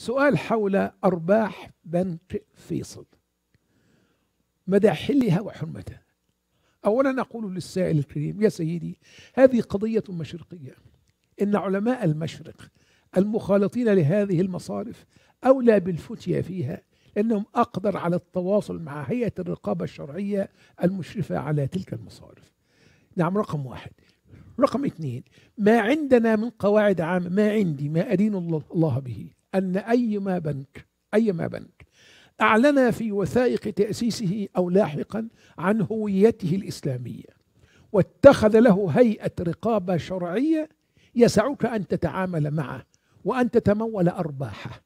سؤال حول أرباح بنك فيصل مدى حلها وحرمتها أولا أقول للسائل الكريم يا سيدي هذه قضية مشرقية إن علماء المشرق المخالطين لهذه المصارف أولى بالفتية فيها لأنهم أقدر على التواصل مع هيئة الرقابة الشرعية المشرفة على تلك المصارف نعم رقم واحد رقم اثنين ما عندنا من قواعد عامة ما عندي ما أدين الله به أن أيما بنك أيما بنك أعلن في وثائق تأسيسه أو لاحقا عن هويته الإسلامية واتخذ له هيئة رقابة شرعية يسعك أن تتعامل معه وأن تتمول أرباحه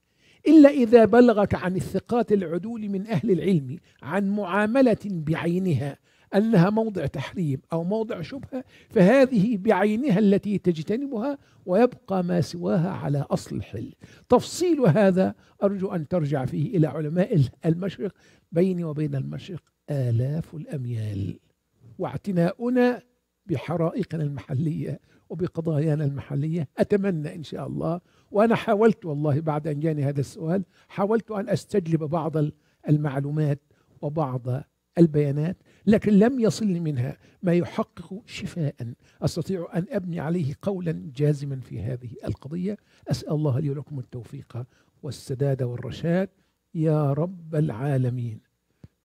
إلا إذا بلغك عن الثقات العدول من أهل العلم عن معاملة بعينها أنها موضع تحريم أو موضع شبهة فهذه بعينها التي تجتنبها ويبقى ما سواها على أصل الحل تفصيل هذا أرجو أن ترجع فيه إلى علماء المشرق بيني وبين المشرق آلاف الأميال واعتناؤنا بحرائقنا المحلية وبقضايانا المحلية أتمنى إن شاء الله وأنا حاولت والله بعد أن جاني هذا السؤال حاولت أن أستجلب بعض المعلومات وبعض البيانات لكن لم يصلني منها ما يحقق شفاء أستطيع أن أبني عليه قولا جازما في هذه القضية أسأل الله لي ولكم التوفيق والسداد والرشاد يا رب العالمين